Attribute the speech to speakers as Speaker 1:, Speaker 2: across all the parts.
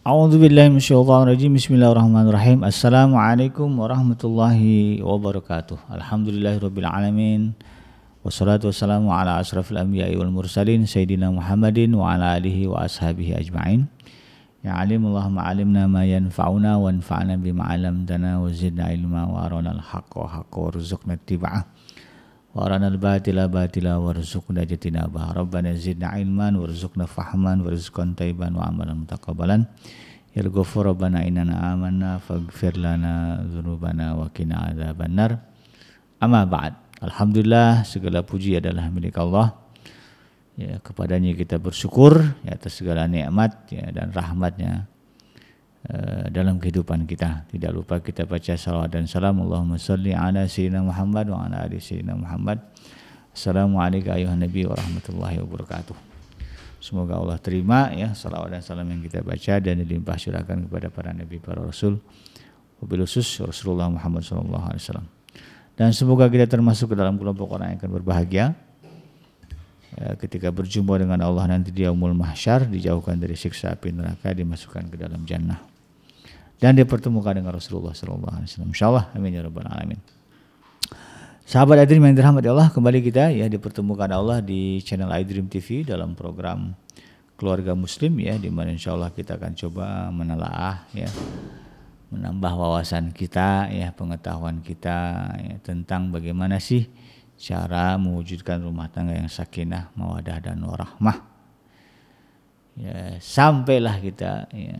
Speaker 1: أعوذ بالله من الشيطان الرجيم بسم الله الرحمن الرحيم السلام عليكم ورحمة الله وبركاته الحمد لله رب العالمين والصلاة والسلام على أشرف الأنبياء والمرسلين سيدنا محمد وعلى آله وأصحابه أجمعين يا علم اللهم علمنا ما ينفعنا وانفعنا بما علمتنا وزدنا علما وارنا الحق وحق وارزقنا اتباعه وارنا الباطل باطلا وارزقنا اجتنابه ربنا زدنا علما وارزقنا فهما وارزقنا طيبا وعملا متقبلا يا الغفور ربنا اننا امنا فاغفر لنا ذنوبنا وقنا عذاب النار اما بعد alhamdulillah segala puji adalah milik Allah ya kepadanya kita bersyukur ya atas segala nikmat ya dan rahmatnya Eh, dalam kehidupan kita. Tidak lupa kita baca salawat dan salam. Allahumma salli ala sayyidina Muhammad wa ala ali sayyidina Muhammad. Assalamualaikum ayuhan nabi wa rahmatullahi wabarakatuh. Semoga Allah terima ya salawat dan salam yang kita baca dan dilimpah surahkan kepada para nabi para rasul. Wabil khusus Rasulullah Muhammad sallallahu alaihi wasallam. Dan semoga kita termasuk ke dalam kelompok orang yang akan berbahagia ya, ketika berjumpa dengan Allah nanti di yaumul mahsyar dijauhkan dari siksa api neraka dimasukkan ke dalam jannah dan dipertemukan dengan Rasulullah sallallahu alaihi wasallam. Insyaallah amin ya rabbal alamin. Sahabat iDream yang dirahmati Allah, kembali kita ya dipertemukan Allah di channel iDream TV dalam program keluarga muslim ya di mana insya Allah kita akan coba menelaah ya menambah wawasan kita ya pengetahuan kita ya, tentang bagaimana sih cara mewujudkan rumah tangga yang sakinah, mawadah dan warahmah. Ya, sampailah kita ya,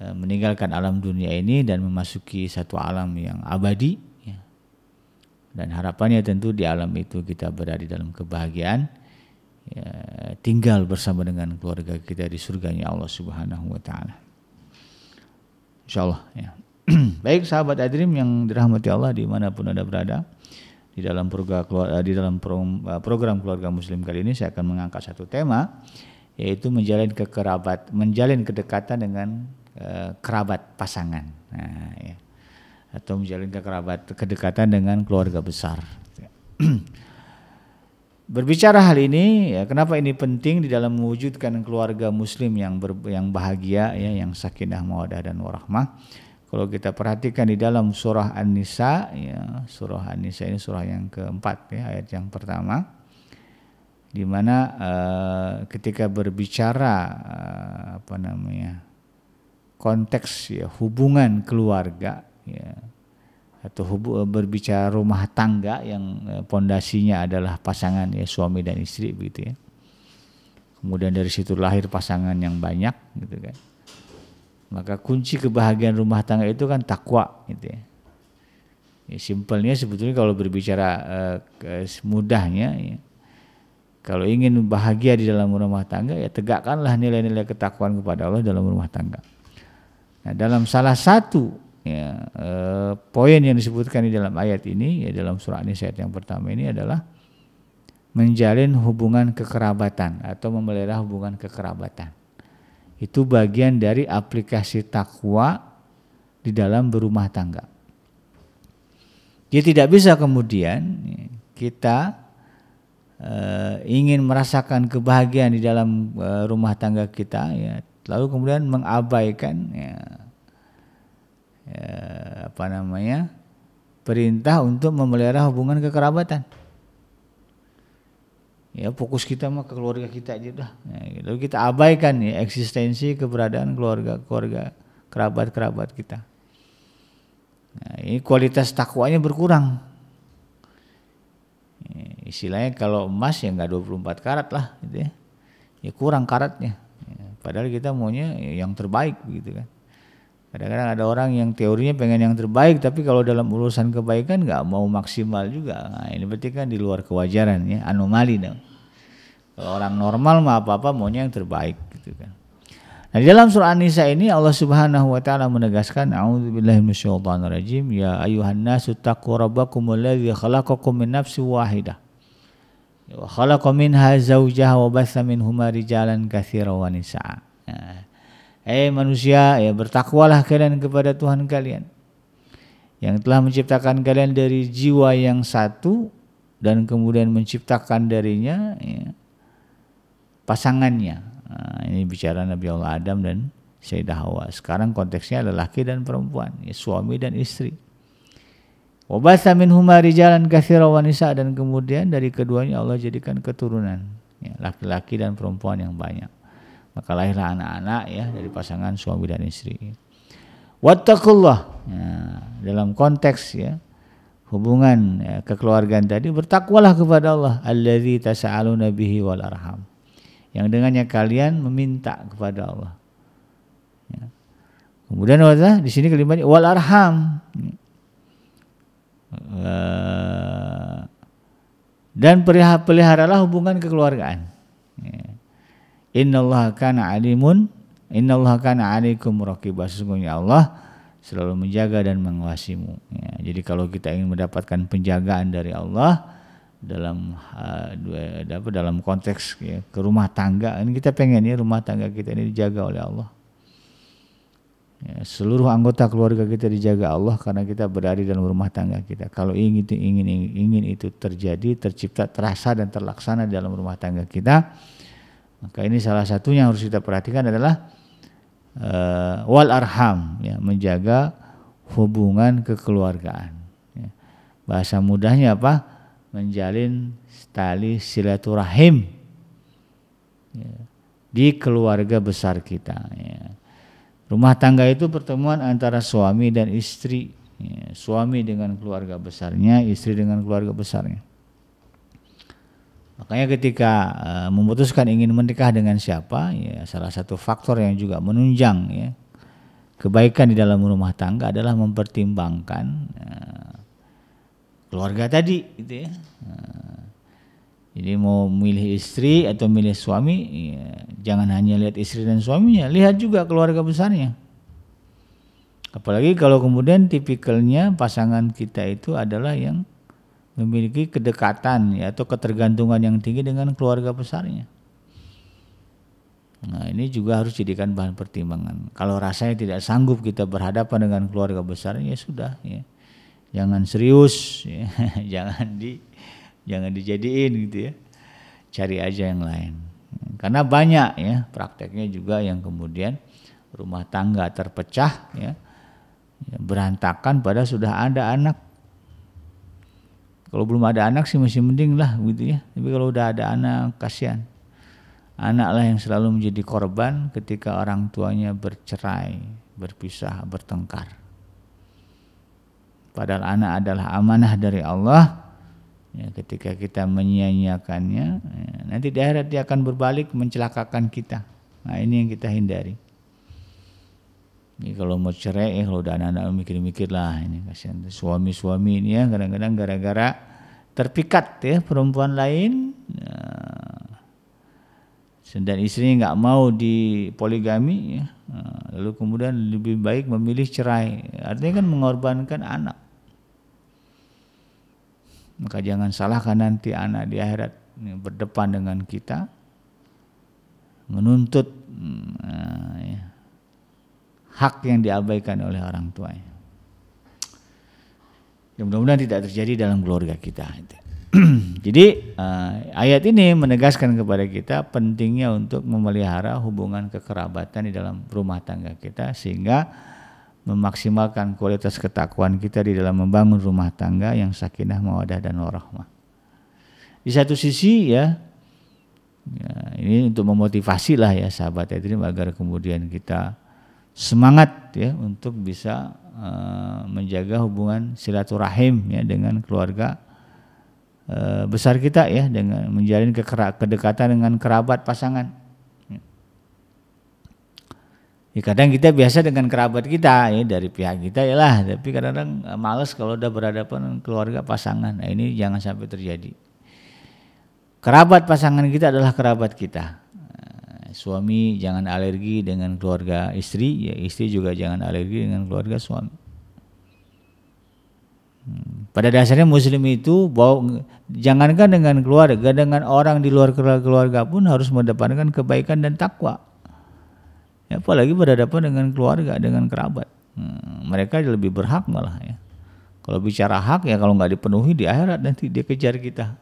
Speaker 1: Eh, meninggalkan alam dunia ini dan memasuki satu alam yang abadi ya. dan harapannya tentu di alam itu kita berada di dalam kebahagiaan ya, tinggal bersama dengan keluarga kita di surganya Allah Subhanahu wa taala. Insyaallah ya. Baik sahabat adrim yang dirahmati Allah dimanapun anda berada di dalam program eh, di dalam eh, program keluarga muslim kali ini saya akan mengangkat satu tema yaitu menjalin kekerabat menjalin kedekatan dengan Eh, kerabat pasangan nah, ya. atau menjalin kekerabat kedekatan dengan keluarga besar berbicara hal ini ya kenapa ini penting di dalam mewujudkan keluarga muslim yang ber, yang bahagia ya yang sakinah mawadah dan warahmah kalau kita perhatikan di dalam surah An-Nisa ya surah An-Nisa ini surah yang keempat ya ayat yang pertama di mana uh, ketika berbicara uh, apa namanya konteks ya hubungan keluarga ya atau hubu eh, berbicara rumah tangga yang eh, pondasinya adalah pasangan ya suami dan istri begitu ya. Kemudian dari situ lahir pasangan yang banyak gitu kan. Maka kunci kebahagiaan rumah tangga itu kan takwa gitu ya. ya simpelnya sebetulnya kalau berbicara eh, mudahnya ya. Kalau ingin bahagia di dalam rumah tangga ya tegakkanlah nilai-nilai ketakwaan kepada Allah dalam rumah tangga. Nah, dalam salah satu ya, eh, poin yang disebutkan di dalam ayat ini, ya dalam surah ini ayat yang pertama ini adalah menjalin hubungan kekerabatan atau memelihara hubungan kekerabatan. Itu bagian dari aplikasi takwa di dalam berumah tangga. Jadi tidak bisa kemudian ya, kita e, ingin merasakan kebahagiaan di dalam e, rumah tangga kita ya lalu kemudian mengabaikan ya, ya, apa namanya perintah untuk memelihara hubungan kekerabatan ya fokus kita mah ke keluarga kita aja dah ya, gitu. lalu kita abaikan ya eksistensi keberadaan keluarga keluarga kerabat kerabat kita nah, ini kualitas takwanya berkurang ya, istilahnya kalau emas ya nggak 24 karat lah gitu ya ya kurang karatnya Padahal kita maunya yang terbaik gitu kan. Kadang-kadang ada orang yang teorinya pengen yang terbaik, tapi kalau dalam urusan kebaikan nggak mau maksimal juga. Nah, ini berarti kan di luar kewajaran ya, anomali dong. Kalau orang normal mah apa-apa maunya yang terbaik gitu kan. Nah, di dalam surah An-Nisa ini Allah Subhanahu wa taala menegaskan a'udzubillahi minasyaitonirrajim ya ayuhan nasu taqurabbakumul ladzi khalaqakum min nafsin wahidah wa khalaqa minha zawjaha wa batha minhuma rijalan wa nisaa. Nah. eh manusia, ya bertakwalah kalian kepada Tuhan kalian yang telah menciptakan kalian dari jiwa yang satu dan kemudian menciptakan darinya ya, pasangannya. Nah, ini bicara Nabi Allah Adam dan Sayyidah Hawa. Sekarang konteksnya adalah laki dan perempuan, ya, suami dan istri. Wabasa huma rijalan kathira wa nisa dan kemudian dari keduanya Allah jadikan keturunan ya, laki-laki ya, dan perempuan yang banyak. Maka lahirlah anak-anak ya dari pasangan suami dan istri. Wattakullah. ya, dalam konteks ya hubungan ya, kekeluargaan tadi bertakwalah kepada Allah allazi tas'aluna bihi wal arham. Yang dengannya kalian meminta kepada Allah. Ya. Kemudian di sini kalimatnya wal arham. Ya. Eh, dan peliharalah hubungan kekeluargaan. Ya. Inna Allah kana alimun, inna Allah kana alikum raqibah. Sesungguhnya Allah selalu menjaga dan mengawasimu. Ya, jadi kalau kita ingin mendapatkan penjagaan dari Allah dalam eh, dalam konteks ya, ke rumah tangga, ini kita pengen ya rumah tangga kita ini dijaga oleh Allah. Ya, seluruh anggota keluarga kita dijaga Allah karena kita berada dalam rumah tangga kita. Kalau ingin itu ingin ingin itu terjadi, tercipta, terasa dan terlaksana dalam rumah tangga kita, maka ini salah satunya yang harus kita perhatikan adalah uh, wal arham, ya, menjaga hubungan kekeluargaan. Ya. Bahasa mudahnya apa? Menjalin tali silaturahim ya, di keluarga besar kita. Ya Rumah tangga itu pertemuan antara suami dan istri, ya, suami dengan keluarga besarnya, istri dengan keluarga besarnya. Makanya ketika eh, memutuskan ingin menikah dengan siapa, ya salah satu faktor yang juga menunjang ya kebaikan di dalam rumah tangga adalah mempertimbangkan eh, keluarga tadi, gitu ya. Eh, jadi mau milih istri atau milih suami, ya, jangan hanya lihat istri dan suaminya, lihat juga keluarga besarnya. Apalagi kalau kemudian tipikalnya pasangan kita itu adalah yang memiliki kedekatan ya, atau ketergantungan yang tinggi dengan keluarga besarnya. Nah ini juga harus jadikan bahan pertimbangan. Kalau rasanya tidak sanggup kita berhadapan dengan keluarga besarnya, ya sudah. Ya. Jangan serius, ya. jangan di jangan dijadiin gitu ya cari aja yang lain karena banyak ya prakteknya juga yang kemudian rumah tangga terpecah ya, ya berantakan pada sudah ada anak kalau belum ada anak sih masih mending lah gitu ya tapi kalau udah ada anak kasihan anaklah yang selalu menjadi korban ketika orang tuanya bercerai berpisah bertengkar padahal anak adalah amanah dari Allah ya, ketika kita menyia-nyiakannya ya, nanti di akhirat dia akan berbalik mencelakakan kita nah ini yang kita hindari ini kalau mau cerai eh, kalau udah anak-anak mikir-mikir lah ini kasihan suami-suami ini ya kadang-kadang gara-gara terpikat ya perempuan lain ya, dan istrinya nggak mau di poligami ya, nah, lalu kemudian lebih baik memilih cerai artinya kan mengorbankan anak maka jangan salahkan nanti anak di akhirat berdepan dengan kita menuntut hmm, ya, hak yang diabaikan oleh orang tuanya. Ya, mudah-mudahan tidak terjadi dalam keluarga kita. Jadi eh, ayat ini menegaskan kepada kita pentingnya untuk memelihara hubungan kekerabatan di dalam rumah tangga kita sehingga memaksimalkan kualitas ketakuan kita di dalam membangun rumah tangga yang sakinah, mawadah dan warahmah. Di satu sisi ya, ya ini untuk memotivasi lah ya sahabat Edrim ya, agar kemudian kita semangat ya untuk bisa uh, menjaga hubungan silaturahim ya dengan keluarga uh, besar kita ya dengan menjalin kedekatan dengan kerabat pasangan Ya kadang kita biasa dengan kerabat kita ya dari pihak kita ya lah, tapi kadang-kadang eh, males kalau udah berhadapan keluarga pasangan. Nah, ini jangan sampai terjadi. Kerabat pasangan kita adalah kerabat kita. Eh, suami jangan alergi dengan keluarga istri, ya istri juga jangan alergi dengan keluarga suami. Hmm, pada dasarnya muslim itu bahwa jangankan dengan keluarga, dengan orang di luar keluarga pun harus mendapatkan kebaikan dan takwa ya, apalagi berhadapan dengan keluarga dengan kerabat hmm, mereka lebih berhak malah ya kalau bicara hak ya kalau nggak dipenuhi di akhirat nanti dia kejar kita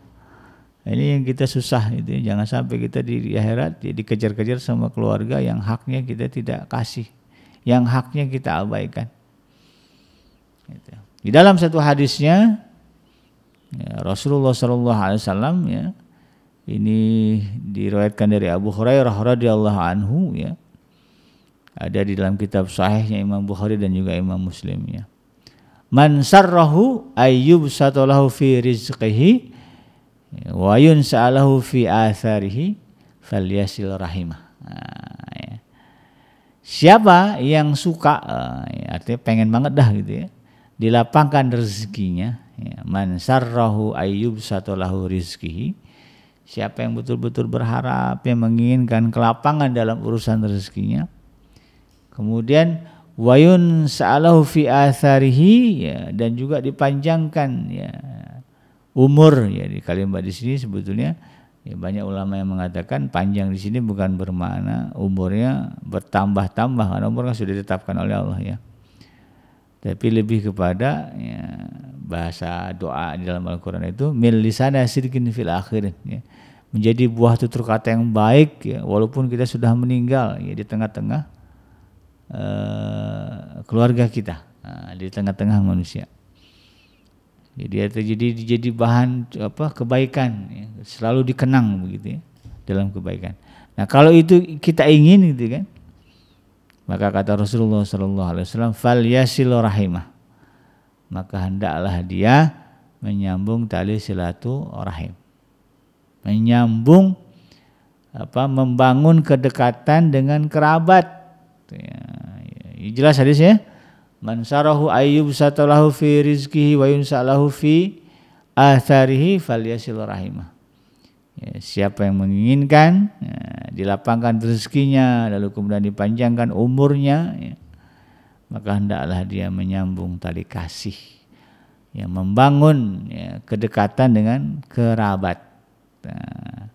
Speaker 1: ini yang kita susah itu ya. jangan sampai kita di, di akhirat ya, dikejar-kejar sama keluarga yang haknya kita tidak kasih yang haknya kita abaikan gitu. di dalam satu hadisnya ya, Rasulullah Shallallahu Alaihi Wasallam ya ini diriwayatkan dari Abu Hurairah radhiyallahu anhu ya ada di dalam kitab sahihnya Imam Bukhari dan juga Imam Muslim ya. Man sarrahu ayyub satalahu fi rizqihi wa yunsa'alahu fi atharihi falyasil rahimah. Nah, ya. Siapa yang suka eh, ya, artinya pengen banget dah gitu ya. Dilapangkan rezekinya ya. Man sarrahu ayyub satalahu rizqihi Siapa yang betul-betul berharap yang menginginkan kelapangan dalam urusan rezekinya, Kemudian wayun sa'alahu fi atharihi ya, dan juga dipanjangkan ya umur ya di kalimat di sini sebetulnya ya banyak ulama yang mengatakan panjang di sini bukan bermakna umurnya bertambah-tambah karena umur kan sudah ditetapkan oleh Allah ya tapi lebih kepada ya, bahasa doa di dalam Al-Quran itu milisana sirkin fil akhir ya. menjadi buah tutur kata yang baik ya, walaupun kita sudah meninggal ya di tengah-tengah Eh, keluarga kita ah, di tengah-tengah manusia. Jadi terjadi jadi bahan apa kebaikan ya. selalu dikenang begitu ya, dalam kebaikan. Nah kalau itu kita ingin gitu kan, maka kata Rasulullah Shallallahu Alaihi Wasallam, fal rahimah. Maka hendaklah dia menyambung tali silaturahim, menyambung apa membangun kedekatan dengan kerabat. Gitu ya. Jelas hadisnya? Man sarahu ayyub satalahu fi rizkihi wa yunsa'lahu fi atharihi falyasil rahimah. Ya, siapa yang menginginkan ya, dilapangkan rezekinya lalu kemudian dipanjangkan umurnya ya, maka hendaklah dia menyambung tali kasih yang membangun ya, kedekatan dengan kerabat. Nah,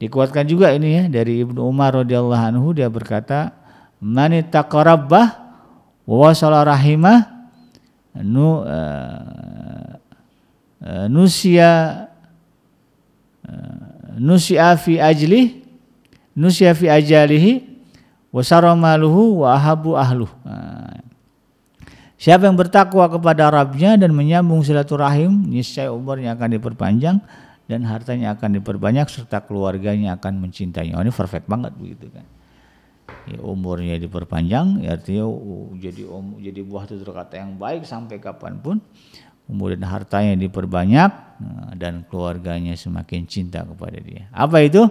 Speaker 1: dikuatkan juga ini ya dari Ibnu Umar radhiyallahu anhu dia berkata Manita taqarrabah wa wasala rahimah nu eh, eh, nusia eh, nusia fi ajli nusia fi ajalihi wa wa ahabu ahluh nah, Siapa yang bertakwa kepada Rabbnya dan menyambung silaturahim, niscaya umurnya akan diperpanjang dan hartanya akan diperbanyak serta keluarganya akan mencintainya. Oh, ini perfect banget begitu kan ya, umurnya diperpanjang ya artinya uh, jadi um, jadi buah tutur kata yang baik sampai kapanpun kemudian hartanya diperbanyak nah, dan keluarganya semakin cinta kepada dia apa itu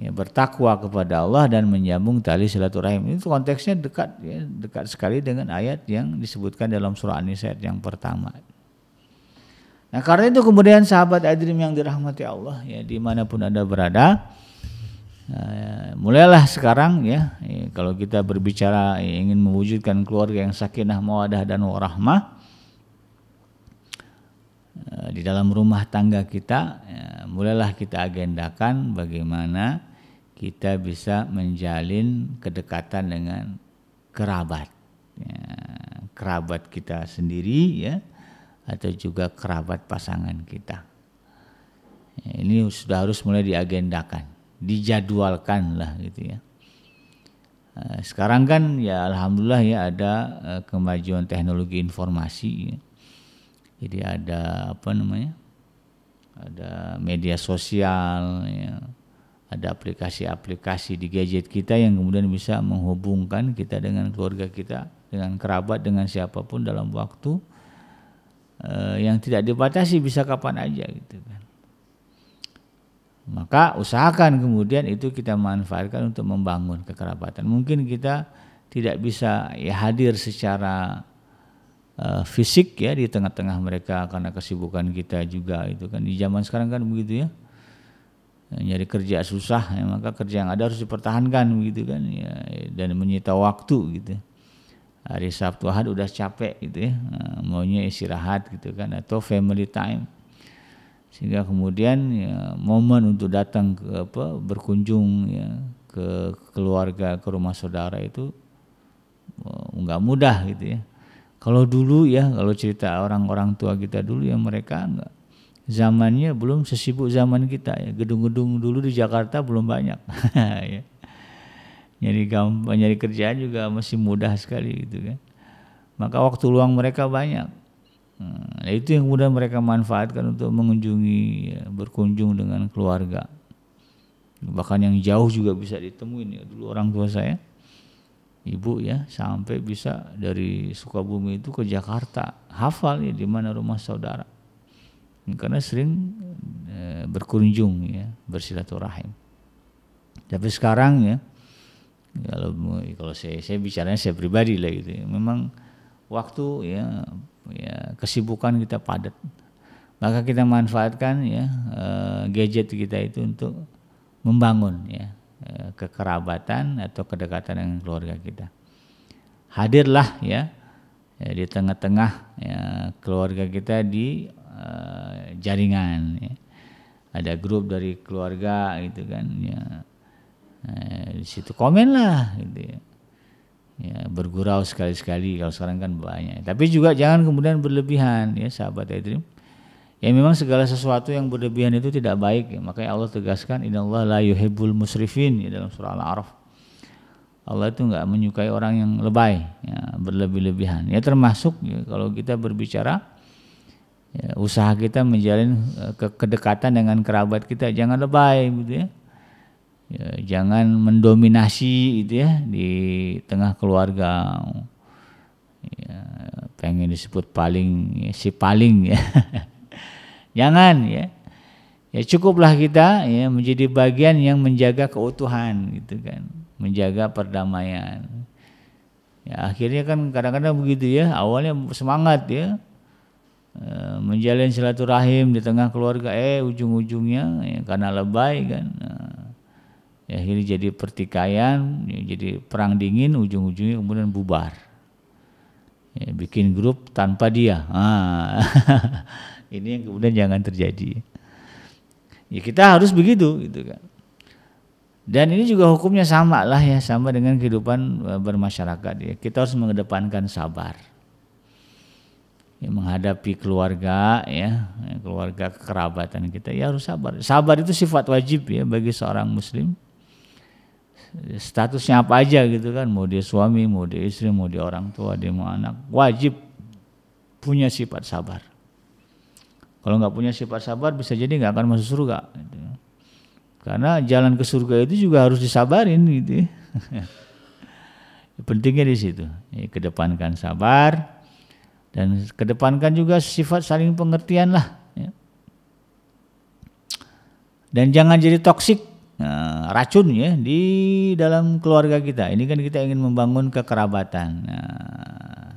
Speaker 1: ya, bertakwa kepada Allah dan menyambung tali silaturahim itu konteksnya dekat ya, dekat sekali dengan ayat yang disebutkan dalam surah An-Nisa yang pertama nah karena itu kemudian sahabat adrim yang dirahmati Allah ya dimanapun anda berada nah, ya, mulailah sekarang ya eh, kalau kita berbicara eh, ingin mewujudkan keluarga yang sakinah mawadah dan warahmah eh, di dalam rumah tangga kita mulailah kita agendakan bagaimana kita bisa menjalin kedekatan dengan kerabat ya, kerabat kita sendiri ya atau juga kerabat pasangan kita ini sudah harus mulai diagendakan dijadwalkan lah gitu ya. Eh, sekarang kan ya alhamdulillah ya ada eh, kemajuan teknologi informasi. Ya. Jadi ada apa namanya? Ada media sosial ya. Ada aplikasi-aplikasi di gadget kita yang kemudian bisa menghubungkan kita dengan keluarga kita, dengan kerabat, dengan siapapun dalam waktu eh, yang tidak dibatasi bisa kapan aja gitu kan maka usahakan kemudian itu kita manfaatkan untuk membangun kekerabatan. Mungkin kita tidak bisa ya hadir secara uh, fisik ya di tengah-tengah mereka karena kesibukan kita juga itu kan di zaman sekarang kan begitu ya eh, nyari kerja susah ya, maka kerja yang ada harus dipertahankan begitu kan ya dan menyita waktu gitu hari Sabtu Ahad udah capek gitu ya eh, maunya istirahat gitu kan atau family time sehingga kemudian ya, momen untuk datang ke apa berkunjung ya ke keluarga ke rumah saudara itu oh, nggak mudah gitu ya kalau dulu ya kalau cerita orang-orang tua kita dulu ya mereka nggak zamannya belum sesibuk zaman kita ya gedung-gedung dulu di Jakarta belum banyak ya nyari gampang nyari kerjaan juga masih mudah sekali gitu kan maka waktu luang mereka banyak Hmm, nah, itu yang kemudian mereka manfaatkan untuk mengunjungi, ya, berkunjung dengan keluarga. Bahkan yang jauh juga bisa ditemuin ya dulu orang tua saya. Ibu ya sampai bisa dari Sukabumi itu ke Jakarta hafal ya di mana rumah saudara karena sering e, berkunjung ya bersilaturahim. Tapi sekarang ya kalau kalau saya saya bicaranya saya pribadi lah gitu ya. Memang waktu ya ya, kesibukan kita padat maka kita manfaatkan ya eh, gadget kita itu untuk membangun ya eh, kekerabatan atau kedekatan dengan keluarga kita hadirlah ya, ya di tengah-tengah ya, keluarga kita di uh, jaringan ya. ada grup dari keluarga gitu kan ya nah, di situ komen lah gitu ya ya, bergurau sekali-sekali kalau sekarang kan banyak tapi juga jangan kemudian berlebihan ya sahabat Edrim ya memang segala sesuatu yang berlebihan itu tidak baik ya. makanya Allah tegaskan inallah la yuhibbul musrifin ya, dalam surah al-araf Allah itu nggak menyukai orang yang lebay ya, berlebih-lebihan ya termasuk ya, kalau kita berbicara ya, usaha kita menjalin eh, ke kedekatan dengan kerabat kita jangan lebay gitu ya ya, jangan mendominasi itu ya di tengah keluarga ya, pengen disebut paling ya, si paling ya jangan ya ya cukuplah kita ya menjadi bagian yang menjaga keutuhan gitu kan menjaga perdamaian ya akhirnya kan kadang-kadang begitu ya awalnya semangat ya eh, menjalin silaturahim di tengah keluarga eh ujung-ujungnya ya, karena lebay kan nah, ya akhirnya jadi pertikaian ya, jadi perang dingin ujung-ujungnya kemudian bubar ya, bikin grup tanpa dia ah. ini yang kemudian jangan terjadi ya kita harus begitu gitu kan dan ini juga hukumnya sama lah ya sama dengan kehidupan e, bermasyarakat ya kita harus mengedepankan sabar ya, menghadapi keluarga ya keluarga kekerabatan kita ya harus sabar sabar itu sifat wajib ya bagi seorang muslim statusnya apa aja gitu kan mau dia suami mau dia istri mau dia orang tua dia mau anak wajib punya sifat sabar kalau nggak punya sifat sabar bisa jadi nggak akan masuk surga gitu. karena jalan ke surga itu juga harus disabarin gitu pentingnya di situ ya, kedepankan sabar dan kedepankan juga sifat saling pengertian lah ya. dan jangan jadi toksik nah, racun ya di dalam keluarga kita. Ini kan kita ingin membangun kekerabatan. Nah,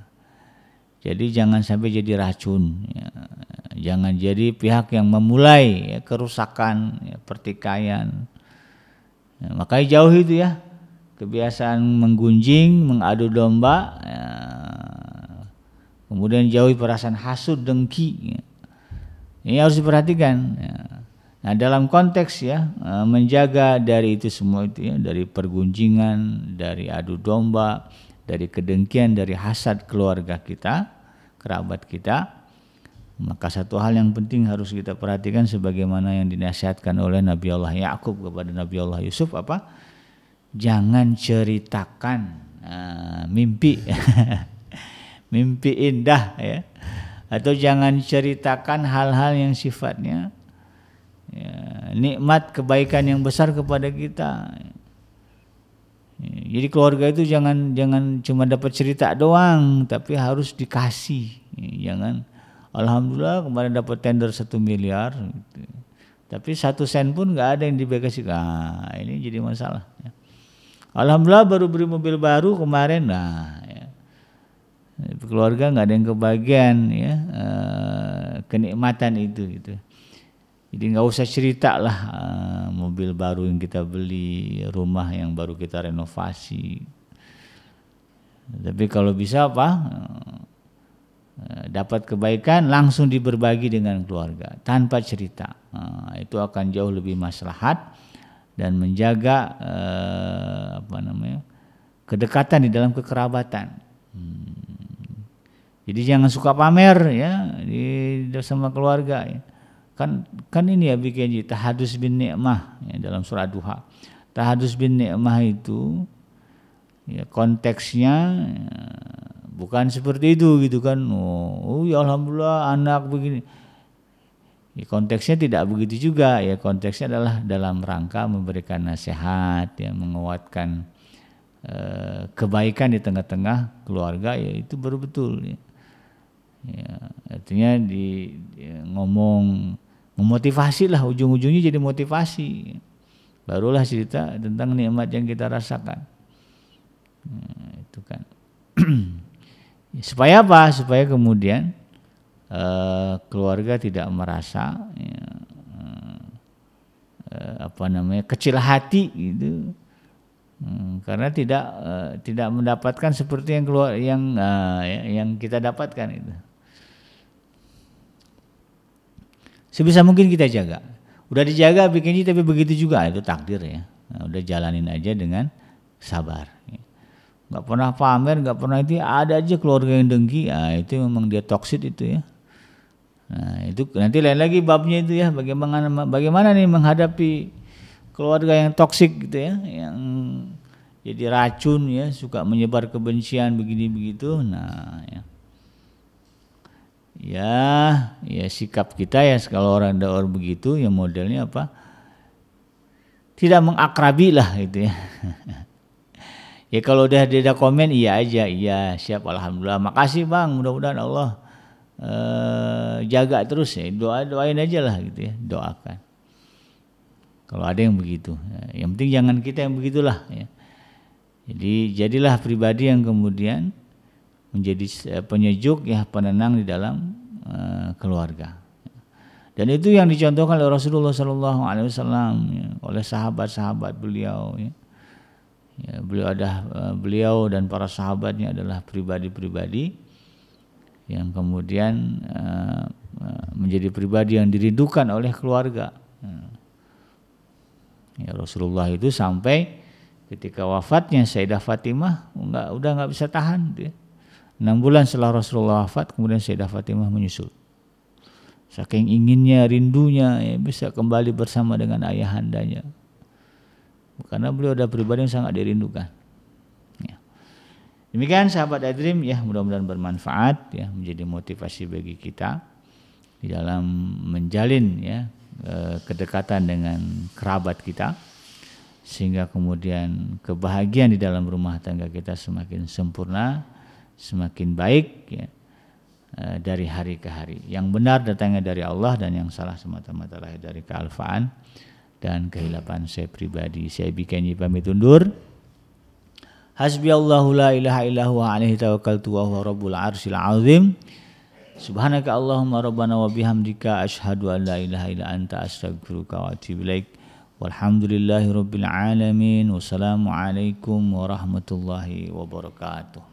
Speaker 1: jadi jangan sampai jadi racun. Ya. Jangan jadi pihak yang memulai ya, kerusakan, ya, pertikaian. Nah, ya, makanya jauh itu ya kebiasaan menggunjing, mengadu domba, ya. kemudian jauhi perasaan hasud dengki. Ya. Ini harus diperhatikan. Ya. Nah, dalam konteks ya eh, menjaga dari itu semua itu ya, dari pergunjingan, dari adu domba, dari kedengkian, dari hasad keluarga kita, kerabat kita. Maka satu hal yang penting harus kita perhatikan sebagaimana yang dinasihatkan oleh Nabi Allah Yakub kepada Nabi Allah Yusuf apa? Jangan ceritakan uh, mimpi. mimpi indah ya. Atau jangan ceritakan hal-hal yang sifatnya ya, nikmat kebaikan yang besar kepada kita. Ya, jadi keluarga itu jangan jangan cuma dapat cerita doang, tapi harus dikasih. Ya, jangan, alhamdulillah kemarin dapat tender satu miliar, gitu. tapi satu sen pun nggak ada yang dibekasi. Ah, ini jadi masalah. Ya. Alhamdulillah baru beli mobil baru kemarin, nah ya. keluarga nggak ada yang kebagian ya eh, kenikmatan itu gitu. Jadi nggak usah cerita lah eh, mobil baru yang kita beli, rumah yang baru kita renovasi. Tapi kalau bisa apa? Eh, dapat kebaikan langsung diberbagi dengan keluarga tanpa cerita. Eh, itu akan jauh lebih maslahat dan menjaga apa namanya? kedekatan di dalam kekerabatan. Hmm. Jadi jangan suka pamer ya di sama keluarga ya kan kan ini ya bikin tahadus bin nikmah ya, dalam surah duha tahadus bin nikmah itu ya konteksnya ya, bukan seperti itu gitu kan oh, oh ya alhamdulillah anak begini ya, konteksnya tidak begitu juga ya konteksnya adalah dalam rangka memberikan nasihat ya menguatkan eh, kebaikan di tengah-tengah keluarga ya itu baru betul ya. Ya, artinya di, di ngomong memotivasi lah ujung-ujungnya jadi motivasi barulah cerita tentang nikmat yang kita rasakan nah, itu kan supaya apa supaya kemudian uh, keluarga tidak merasa ya, uh, apa namanya kecil hati gitu hmm, karena tidak uh, tidak mendapatkan seperti yang keluar yang uh, yang kita dapatkan itu sebisa mungkin kita jaga. Udah dijaga bikinnya tapi begitu juga itu takdir ya. Nah, udah jalanin aja dengan sabar. Gak pernah pamer, gak pernah itu ada aja keluarga yang dengki, nah, itu memang dia toksit itu ya. Nah, itu nanti lain lagi babnya itu ya bagaimana bagaimana nih menghadapi keluarga yang toksik gitu ya, yang jadi racun ya, suka menyebar kebencian begini begitu. Nah, ya ya ya sikap kita ya kalau orang daur begitu ya modelnya apa tidak mengakrabi lah gitu ya ya kalau udah ada komen iya aja iya siap alhamdulillah makasih bang mudah-mudahan Allah eh, jaga terus ya doa doain aja lah gitu ya doakan kalau ada yang begitu ya. yang penting jangan kita yang begitulah ya jadi jadilah pribadi yang kemudian menjadi eh, penyejuk ya penenang di dalam Eh, keluarga. Dan itu yang dicontohkan oleh Rasulullah Shallallahu Alaihi Wasallam ya, oleh sahabat-sahabat beliau. Ya. ya beliau ada eh, beliau dan para sahabatnya adalah pribadi-pribadi yang kemudian eh, menjadi pribadi yang dirindukan oleh keluarga. Ya. ya, Rasulullah itu sampai ketika wafatnya Sayyidah Fatimah nggak udah nggak bisa tahan dia. Gitu Enam bulan setelah Rasulullah wafat, kemudian Sayyidah Fatimah menyusul. Saking inginnya, rindunya, ya, bisa kembali bersama dengan ayahandanya. Karena beliau ada pribadi yang sangat dirindukan. Ya. Demikian sahabat Adrim, ya mudah-mudahan bermanfaat, ya menjadi motivasi bagi kita di dalam menjalin ya e, kedekatan dengan kerabat kita sehingga kemudian kebahagiaan di dalam rumah tangga kita semakin sempurna semakin baik ya, e, dari hari ke hari. Yang benar datangnya dari Allah dan yang salah semata-mata lahir dari kealfaan dan kehilapan saya pribadi. Saya bikinnya pamit undur. Hasbi Allahu la ilaha illahu alaihi tawakkaltu wa huwa rabbul arsil azim. Subhanaka Allahumma rabbana wa bihamdika ashhadu an la ilaha illa anta astaghfiruka wa atubu ilaik. Walhamdulillahi rabbil alamin. Wassalamualaikum warahmatullahi wabarakatuh.